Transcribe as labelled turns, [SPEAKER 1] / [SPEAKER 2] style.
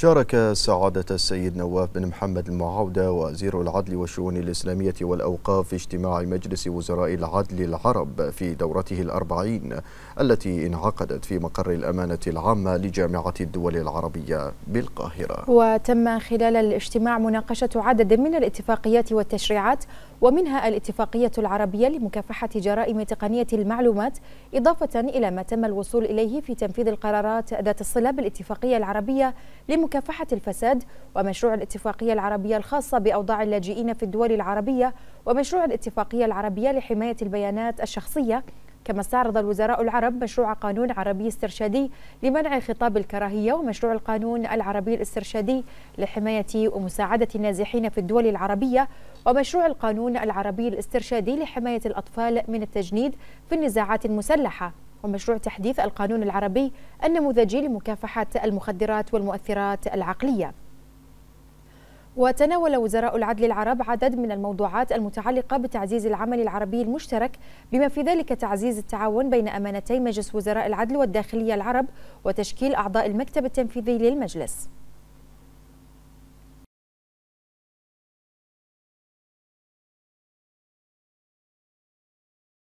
[SPEAKER 1] شارك سعادة السيد نواف بن محمد المعاودة
[SPEAKER 2] وزير العدل والشؤون الإسلامية والأوقاف في اجتماع مجلس وزراء العدل العرب في دورته الأربعين التي انعقدت في مقر الأمانة العامة لجامعة الدول العربية بالقاهرة
[SPEAKER 1] وتم خلال الاجتماع مناقشة عدد من الاتفاقيات والتشريعات ومنها الاتفاقية العربية لمكافحة جرائم تقنية المعلومات إضافة إلى ما تم الوصول إليه في تنفيذ القرارات ذات الصلة بالاتفاقية العربية لمكافحة مكافحة الفساد ومشروع الاتفاقية العربية الخاصة بأوضاع اللاجئين في الدول العربية ومشروع الاتفاقية العربية لحماية البيانات الشخصية كما استعرض الوزراء العرب مشروع قانون عربي استرشادي لمنع خطاب الكراهية ومشروع القانون العربي الاسترشادي لحماية ومساعدة النازحين في الدول العربية ومشروع القانون العربي الاسترشادي لحماية الأطفال من التجنيد في النزاعات المسلحة ومشروع تحديث القانون العربي النموذجي لمكافحة المخدرات والمؤثرات العقلية وتناول وزراء العدل العرب عدد من الموضوعات المتعلقة بتعزيز العمل العربي المشترك بما في ذلك تعزيز التعاون بين أمانتي مجلس وزراء العدل والداخلية العرب وتشكيل أعضاء المكتب التنفيذي للمجلس